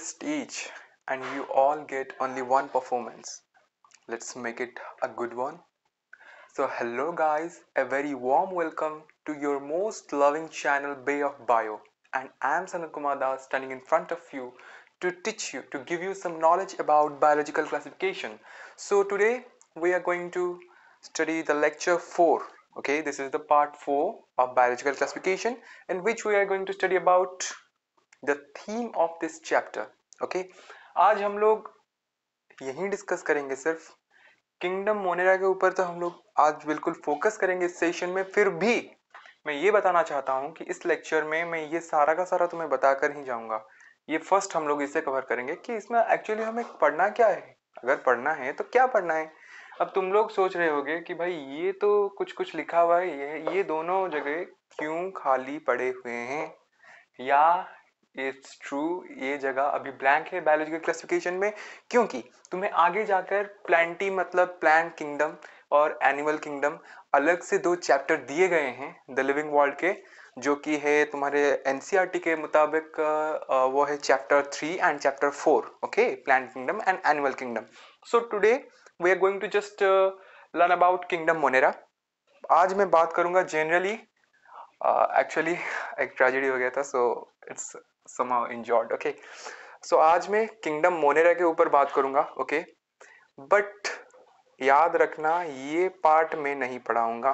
artists each and you all get only one performance. Let's make it a good one. So hello guys, a very warm welcome to your most loving channel Bay of Bio and I am Sanat Das standing in front of you to teach you, to give you some knowledge about biological classification. So today we are going to study the lecture 4 okay this is the part 4 of biological classification in which we are going to study about the theme of this chapter okay आज हम लोग यही discuss करेंगे सिर्फ kingdom monera के ऊपर तो हम लोग आज बिल्कुल फोकस करेंगे इस सेशन में फिर भी मैं ये बताना चाहता हूँ कि इस लेक्चर में मैं ये सारा का सारा तुम्हें बताकर ही जाऊँगा ये फर्स्ट हम लोग इसे कवर करेंगे कि इसमें एक्चुअली हमें पढ़ना क्या है अगर पढ़ना है तो क्या पढ़ना है अब तुम लोग सोच रहे होगे कि भाई ये तो कुछ कुछ लिखा हुआ है ये ये दोनों जगह क्यों खाली पड़े हुए हैं या इट्स ट्रू ये जगह अभी ब्लैंक है बायोलॉजिकल क्लासिफिकेशन में क्योंकि तुम्हें आगे जाकर प्लांटी मतलब प्लांट किंगडम और एनिमल किंगडम अलग से दो चैप्टर दिए गए हैं द लिविंग वर्ल्ड के जो कि है तुम्हारे एन e के मुताबिक वो है chapter three and chapter four okay plant kingdom and animal kingdom so today we are going to just learn about kingdom Monera आज मैं बात करूंगा जनरली एक्चुअली uh, एक ट्रेजिडी हो गया था so it's somehow enjoyed. okay so आज मैं किंगडम मोनेरा के ऊपर बात करूंगा ओके okay? बट याद रखना ये पार्ट में नहीं पढ़ाऊंगा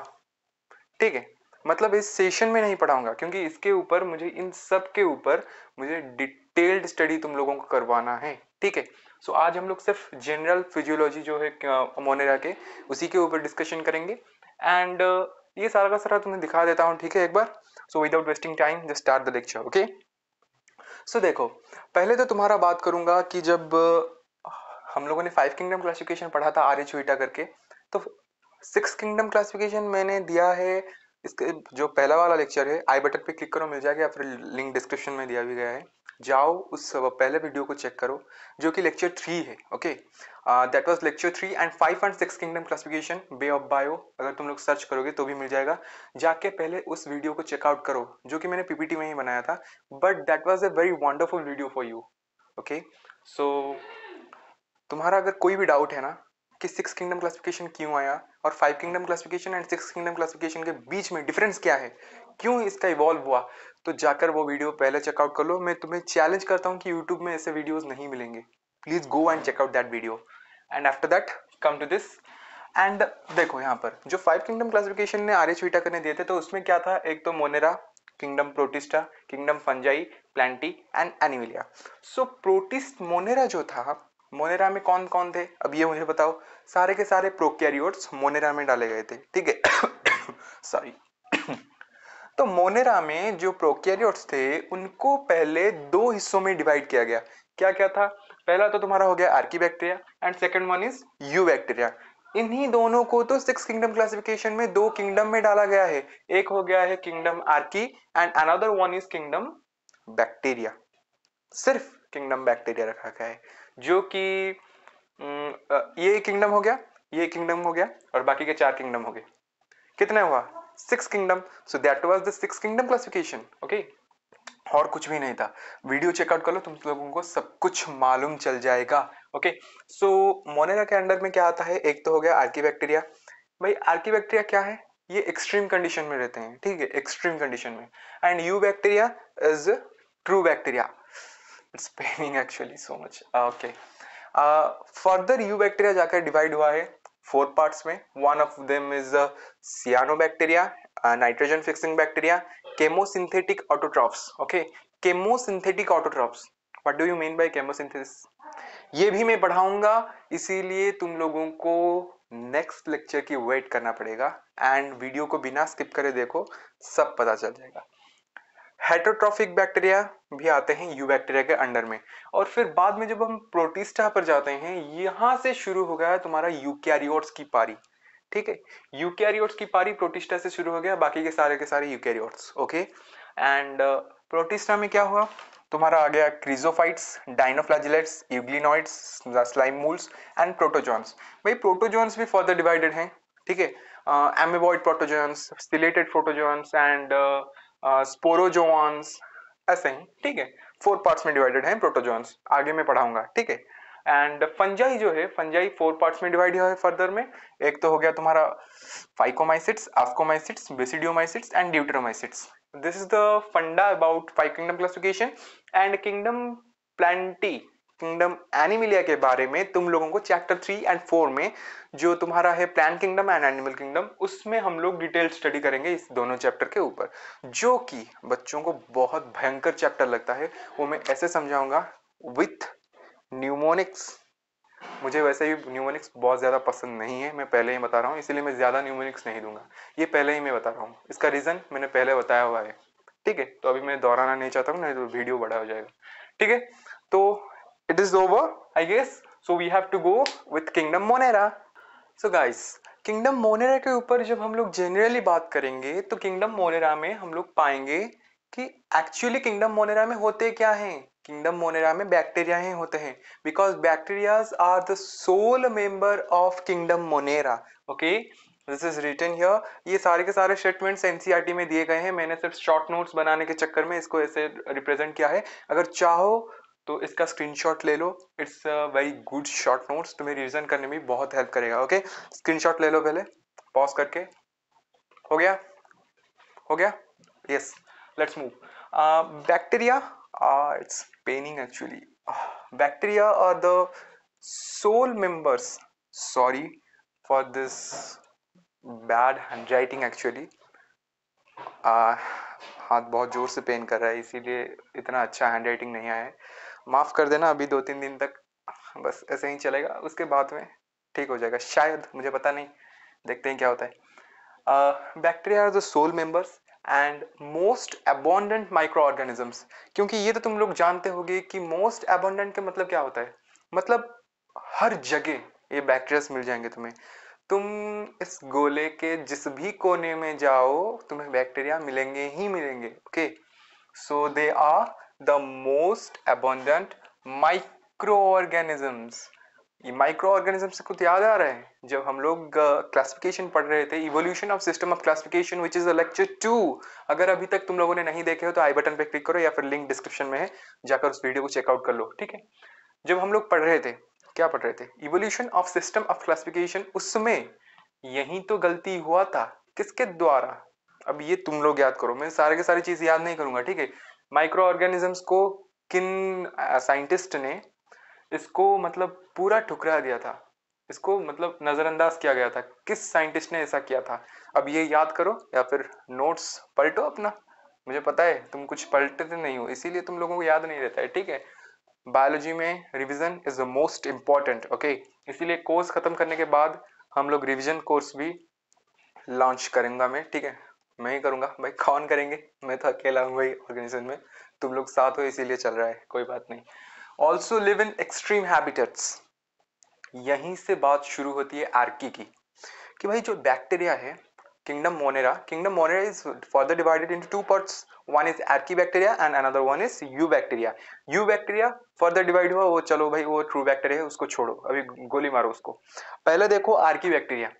ठीक है मतलब इस सेशन में नहीं पढ़ाऊंगा क्योंकि इसके ऊपर मुझे इन सब के ऊपर मुझे डिटेल्ड स्टडी तुम लोगों को करवाना है ठीक है सो आज हम लोग सिर्फ जनरल फिजियोलॉजी जो है मोनेरा के उसी के ऊपर डिस्कशन करेंगे एंड ये सारा का सारा तुम्हें दिखा देता हूँ ठीक है एक बार so without wasting time just start the lecture okay so देखो पहले तो तुम्हारा बात करूंगा कि जब हम लोगों ने फाइव किंगडम क्लासिफिकेशन पढ़ा था आर एच करके तो सिक्स किंगडम क्लासिफिकेशन मैंने दिया है इसके जो पहला वाला लेक्चर है आई बटन पे क्लिक करो मिल जाएगा या फिर लिंक डिस्क्रिप्शन में दिया भी गया है जाओ उस पहले वीडियो को चेक करो जो कि लेक्चर थ्री है okay that was lecture three and five and six kingdom classification bay of bio अगर तुम लोग सर्च करोगे तो भी मिल जाएगा जाके पहले उस वीडियो को चेकआउट करो जो कि मैंने पीपीटी में ही बनाया था but that was a very wonderful video for you okay so तुम्हारा अगर कोई भी डाउट है ना कि सिक्स किंगडम क्लासिफिकेशन क्यों आया और five kingdom classification and six kingdom classification के बीच में डिफरेंस क्या है क्यों इसका इवॉल्व हुआ तो जाकर वो वीडियो पहले चेकआउट कर लो मैं तुम्हें चैलेंज करता हूँ कि यूट्यूब में ऐसे वीडियोज नहीं मिलेंगे please go and check out that video and after that come to this and देखो यहाँ पर जो फाइव किंगडम क्लासिफिकेशन ने आर एच वीटा ने दिए थे तो उसमें क्या था एक तो monera kingdom protista kingdom fungi plantae and animalia so protist monera जो था मोनेरा में कौन कौन थे अब ये मुझे बताओ सारे के सारे प्रोकैरियोट्स मोनेरा में डाले गए थे ठीक है सॉरी तो मोनेरा में जो प्रोकैरियोट्स थे उनको पहले दो हिस्सों में डिवाइड किया गया क्या क्या था पहला तो तुम्हारा हो गया archaebacteria and second one is eubacteria इन्हीं दोनों को तो सिक्स किंगडम क्लासिफिकेशन में दो किंगडम में डाला गया है एक हो गया है kingdom archaea and another one is kingdom bacteria सिर्फ किंगडम बैक्टीरिया रखा गया है जो कि ये किंगडम हो गया ये किंगडम हो गया और बाकी के चार किंगडम हो गए कितने हुआ six kingdom so that was the six kingdom classification okay और कुछ भी नहीं था वीडियो चेकआउट कर लो तुम लोगों को सब कुछ मालूम चल जाएगा ओके सो मोनेरा के अंडर में क्या आता है एक तो हो गया आर्की बैक्टीरिया भाई आर्की बैक्टीरिया क्या है ये एक्सट्रीम कंडीशन में रहते हैं ठीक है एक्सट्रीम कंडीशन में and eubacteria is true bacteria it's paining actually so much okay further eubacteria जाकर डिवाइड हुआ है फोर पार्ट्स में one of them is cyanobacteria nitrogen fixing bacteria chemosynthetic autotrophs okay chemosynthetic autotrophs what do you mean by chemosynthesis ये भी मैं पढ़ाऊंगा इसीलिए तुम लोगों को नेक्स्ट लेक्चर की वेट करना पड़ेगा एंड वीडियो को बिना स्किप करे देखो सब पता चल जाएगा हेटरोट्रॉफिक बैक्टीरिया भी आते हैं यू बैक्टीरिया के अंडर में और फिर बाद में जब हम प्रोटिस्टा पर जाते हैं यहां से शुरू हो गया तुम्हारा यूकैरियोट्स की पारी ठीक है यूकैरियोट्स की पारी प्रोटिस्टा से शुरू हो गया बाकी के सारे के सारे eukaryotes okay and uh, protista में क्या हुआ तुम्हारा आ गया chrysophytes dinoflagellates euglenoids slime moulds and protozoans भाई प्रोटोजॉन्स भी फर्दर डिवाइडेड हैं ठीक है amoeboid protozoans ciliated protozoans and sporozoans uh, ऐसे ही ठीक है फोर पार्ट्स में डिवाइडेड है प्रोटोजोन्स आगे में पढ़ाऊंगा ठीक है एंड फंजाई जो है फंजाई फोर पार्ट्स में डिवाइड हुआ है फर्दर में एक तो हो गया तुम्हारा Phycomycetes ascomycetes basidiomycetes and deuteromycetes this is the funda about five kingdom classification and kingdom plantae kingdom animalia के बारे में तुम लोगों को चैप्टर थ्री एंड फोर में जो तुम्हारा है plant kingdom and animal kingdom उसमें हम लोग डिटेल स्टडी करेंगे इस दोनों चैप्टर के ऊपर जो कि बच्चों को बहुत भयंकर चैप्टर लगता है वो मैं ऐसे समझाऊंगा विथ न्यूमोनिक्स मुझे वैसे भी न्यूमोनिक्स बहुत ज़्यादा पसंद नहीं है मैं पहले ही बता रहा हूँ इसलिए मैं ज़्यादा न्यूमोनिक्स नहीं दूंगा ये पहले ही मैं बता रहा हूँ इसका रीज़न मैंने पहले बताया हुआ है ठीक है तो अभी मैं दोहराना नहीं चाहता हूँ नहीं तो वीडियो बड़ा हो जाएगा ठीक है तो it is over i guess so we have to go with kingdom monera so guys kingdom monera के ऊपर जब हम लोग जनरली बात करेंगे तो किंगडम मोनेरा में हम लोग पाएंगे कि एक्चुअली किंगडम मोनेरा में होते क्या हैं किंगडम मोनेरा में बैक्टीरिया ही होते हैं because bacterias are the sole member of kingdom monera okay this is written here ये सारे के सारे स्टेटमेंट्स एनसीईआरटी e में दिए गए हैं मैंने सिर्फ शॉर्ट नोट्स बनाने के चक्कर में इसको ऐसे रिप्रेजेंट किया है अगर चाहो तो इसका स्क्रीनशॉट ले लो it's very good short notes तुम्हें रिविजन करने में बहुत हेल्प करेगा ओके स्क्रीनशॉट ले लो पहले पॉज करके हो गया हो गया yes let's move bacteria it's paining actually bacteria are the sole members sorry for this bad handwriting actually हाथ बहुत ज़ोर से पेन कर रहा है इसीलिए इतना अच्छा हैंड राइटिंग नहीं आया है माफ़ कर देना अभी दो तीन दिन तक बस ऐसे ही चलेगा उसके बाद में ठीक हो जाएगा शायद मुझे पता नहीं देखते हैं क्या होता है bacteria are the sole members and most abundant microorganisms क्योंकि ये तो तुम लोग जानते होगे कि मोस्ट एबोंडेंट का मतलब क्या होता है मतलब हर जगह ये बैक्टीरियाज मिल जाएंगे तुम्हें तुम इस गोले के जिस भी कोने में जाओ तुम्हें बैक्टीरिया मिलेंगे ही मिलेंगे okay so they are the most abundant microorganisms ये माइक्रोऑर्गेनिज्म से कुछ याद आ रहा है जब हम लोग क्लासिफिकेशन uh, पढ़ रहे थे evolution of system of classification which is a lecture too अगर अभी तक तुम लोगों ने नहीं देखे हो तो आई बटन पे क्लिक करो या फिर लिंक डिस्क्रिप्शन में है जाकर उस वीडियो को चेकआउट कर लो ठीक है जब हम लोग पढ़ रहे थे क्या पढ़ रहे थे evolution of system of classification उसमें यही तो गलती हुआ था किसके द्वारा अब ये तुम लोग याद करो मैं सारे के सारी चीज याद नहीं करूंगा ठीक है माइक्रो ऑर्गेनिजम्स को किन साइंटिस्ट uh, ने इसको मतलब पूरा ठुकरा दिया था इसको मतलब नज़रअंदाज किया गया था किस साइंटिस्ट ने ऐसा किया था अब ये याद करो या फिर नोट्स पलटो अपना मुझे पता है तुम कुछ पलटते नहीं हो इसीलिए तुम लोगों को याद नहीं रहता है ठीक है बायोलॉजी में revision is the most important okay इसीलिए कोर्स ख़त्म करने के बाद हम लोग रिवीजन कोर्स भी लॉन्च करेंगे मैं ठीक है मैं ही करूँगा भाई कौन करेंगे मैं तो अकेला हूँ भाई ऑर्गेनाइजेशन में तुम लोग साथ हो इसीलिए चल रहा है कोई बात नहीं also live in extreme habitats यहीं से बात शुरू होती है आर्की की कि भाई जो बैक्टीरिया है kingdom monera kingdom monera is further divided two one is archaebacteria and another one is eubacteria eubacteria further divide हुआ वो चलो भाई वो ट्रू बैक्टीरिया है उसको छोड़ो अभी गोली मारो उसको पहले देखो आर्की बैक्टीरिया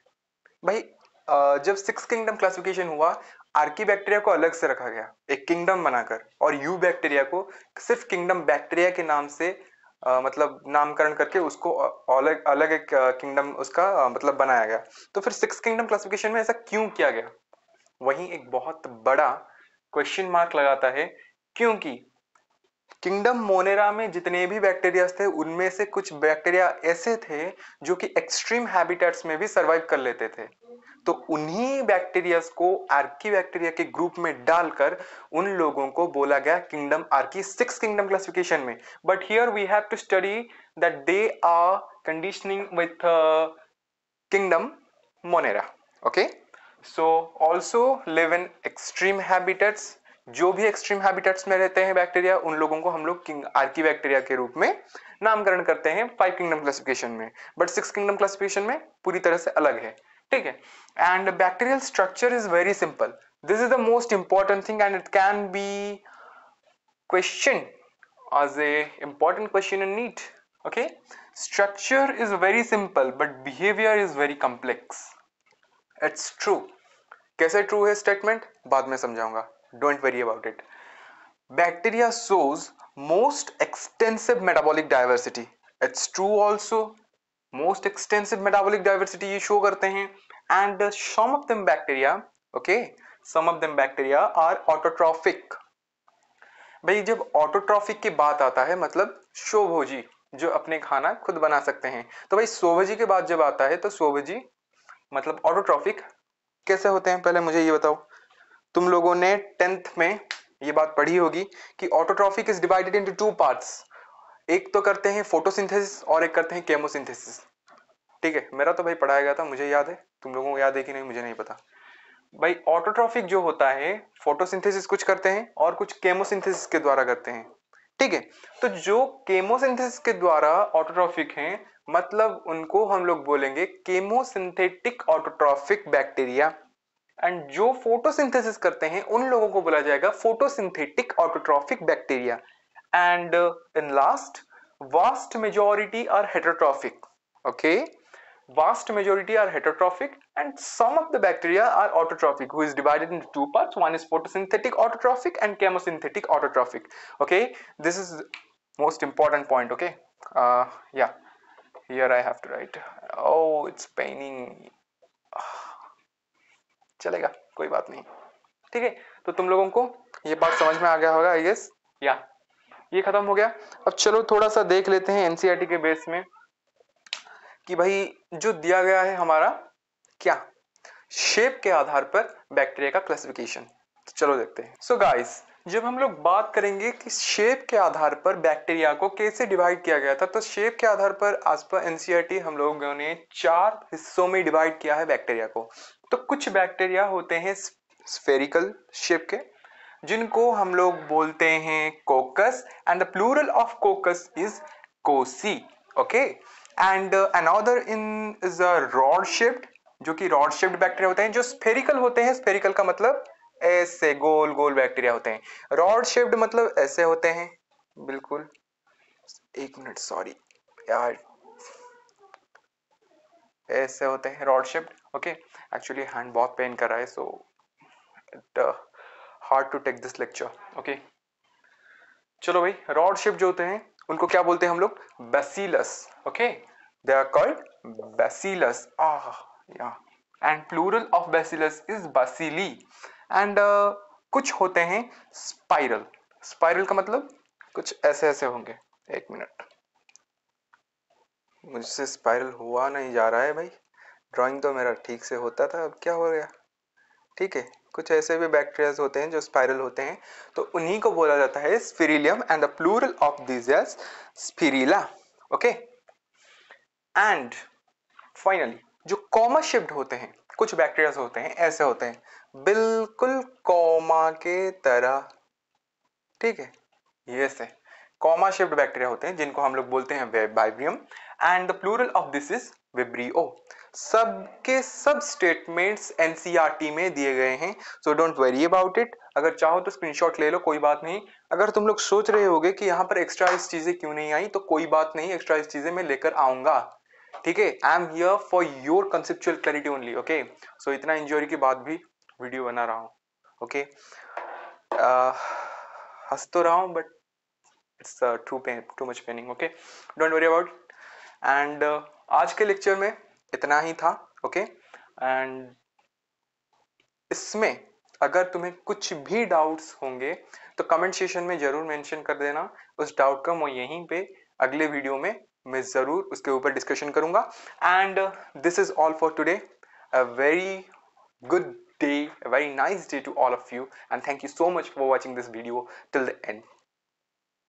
भाई जब सिक्स किंगडम क्लासिफिकेशन हुआ आर्की बैक्टीरिया को अलग से रखा गया एक किंगडम बनाकर और यू बैक्टीरिया को सिर्फ किंगडम बैक्टीरिया के नाम से आ, मतलब नामकरण करके उसको अलग अलग एक किंगडम उसका आ, मतलब बनाया गया तो फिर सिक्स किंगडम क्लासिफिकेशन में ऐसा क्यों किया गया वहीं एक बहुत बड़ा क्वेश्चन मार्क लगाता है क्योंकि किंगडम मोनेरा में जितने भी बैक्टीरिया थे उनमें से कुछ बैक्टीरिया ऐसे थे जो कि एक्सट्रीम हैबिटेट्स में भी सर्वाइव कर लेते थे तो उन्हीं बैक्टीरियाज को आर्की बैक्टीरिया के ग्रुप में डालकर उन लोगों को बोला गया kingdom archaea six kingdom classification में but here we have to study that they are conditioning with kingdom monera okay so also live in extreme habitats जो भी एक्सट्रीम हैबिटेट्स में रहते हैं बैक्टीरिया उन लोगों को हम लोग आर्की बैक्टीरिया के रूप में नामकरण करते हैं फाइव किंगडम क्लासिफिकेशन में बट सिक्स किंगडम क्लासिफिकेशन में पूरी तरह से अलग है ठीक है and bacterial structure is very simple this is the most important thing and it can be question as a important question in neat okay structure is very simple but behavior is very complex it's true कैसे true है statement बाद में समझाऊंगा don't worry about it bacteria shows most extensive metabolic diversity it's true also most extensive metabolic diversity ये show करते हैं and some of them bacteria okay some of them bacteria are autotrophic भाई जब autotrophic की बात आता है मतलब शोभोजी जो अपने खाना खुद बना सकते हैं तो भाई सोभजी के बाद जब आता है तो सोभजी मतलब ऑटोट्रॉफिक कैसे होते हैं पहले मुझे ये बताओ तुम लोगों ने टेंथ में ये बात पढ़ी होगी कि autotrophic is divided into two parts एक तो करते हैं फोटोसिंथेसिस और एक करते हैं केमोसिंथेसिस ठीक है मेरा तो भाई पढ़ाया गया था मुझे याद है तुम लोगों को याद है कि नहीं मुझे नहीं पता भाई ऑटोट्रॉफिक जो होता है फोटोसिंथेसिस कुछ करते हैं और कुछ केमोसिंथेसिस के द्वारा करते हैं ठीक है तो जो केमोसिंथेसिस के द्वारा ऑटोट्रॉफिक हैं मतलब उनको हम लोग बोलेंगे केमोसिंथेटिक ऑटोट्रॉफिक बैक्टीरिया एंड जो फोटोसिंथेसिस करते हैं उन लोगों को बोला जाएगा photosynthetic autotrophic bacteria and uh, in last vast majority are heterotrophic okay vast majority are heterotrophic and some of the bacteria are autotrophic who is divided into two parts one is photosynthetic autotrophic and chemosynthetic autotrophic okay this is most important point okay uh, yeah here i have to write oh it's paining चलेगा कोई बात नहीं ठीक है तो तुम लोगों को ये बात समझ में आ गया होगा I guess. Yeah. ये खत्म हो गया अब चलो थोड़ा सा देख लेते हैं एनसीईआरटी e के बेस में कि भाई जो दिया गया है हमारा क्या शेप के आधार पर बैक्टीरिया का क्लासिफिकेशन तो चलो देखते हैं सो so गाइस जब हम लोग बात करेंगे कि शेप के आधार पर बैक्टीरिया को कैसे डिवाइड किया गया था तो शेप के आधार पर आज पर एनसीईआरटी हम लोगों ने चार हिस्सों में डिवाइड किया है बैक्टीरिया को तो कुछ बैक्टीरिया होते हैं स्फेरिकल शेप के जिनको हम लोग बोलते हैं coccus and the plural of coccus is cocci okay and another in is a rod shape जो कि रॉड शिफ्ट बैक्टीरिया होते हैं जो स्फेरिकल होते हैं स्फेरिकल का मतलब ऐसे गोल गोल बैक्टीरिया होते हैं रॉड शेप्ड मतलब ऐसे होते हैं बिल्कुल एक मिनट सॉरी यार ऐसे होते हैं rod shaped okay actually hand बहुत पेन कर रहा है so so, hard to take this lecture okay चलो भाई रॉड शेप जो होते हैं उनको क्या बोलते हैं हम लोग bacillus okay they are called bacillus या and plural of bacillus is bacilli एंड कुछ होते हैं स्पाइरल स्पाइरल का मतलब कुछ ऐसे ऐसे होंगे एक मिनट मुझसे स्पाइरल हुआ नहीं जा रहा है भाई ड्राइंग तो मेरा ठीक से होता था अब क्या हो गया ठीक है कुछ ऐसे भी बैक्टीरियाज होते हैं जो स्पाइरल होते हैं तो उन्हीं को बोला जाता है spirillum and the plural of this spirilla okay and finally जो कॉमा शिफ्ट होते हैं कुछ बैक्टीरियाज होते हैं ऐसे होते हैं बिल्कुल कॉमा के तरह ठीक है ये से कॉमा शिफ्ट बैक्टीरिया होते हैं जिनको हम लोग बोलते हैं vibrium and the plural of this is vibrio सब के सब स्टेटमेंट्स एनसीईआरटी में दिए गए हैं so don't worry about it अगर चाहो तो स्क्रीनशॉट ले लो कोई बात नहीं अगर तुम लोग सोच रहे होगे कि यहाँ पर एक्स्ट्रा इस चीज़ें क्यों नहीं आई तो कोई बात नहीं एक्स्ट्रा इस चीज़ें मैं लेकर आऊंगा ठीक है I am here for your conceptual clarity only okay so इतना इंजॉय के बाद भी वीडियो बना रहा हूँ ओके हंस तो रहा हूँ but it's too pain too much paining okay don't worry about and आज के लेक्चर में इतना ही था ओके एंड इसमें अगर तुम्हें कुछ भी डाउट्स होंगे तो कमेंट सेशन में जरूर मेंशन कर देना उस डाउट का मैं यहीं पे अगले वीडियो में मैं ज़रूर उसके ऊपर डिस्कशन करूंगा and this is all for today a very good day very nice day to all of you and thank you so much for watching this video till the and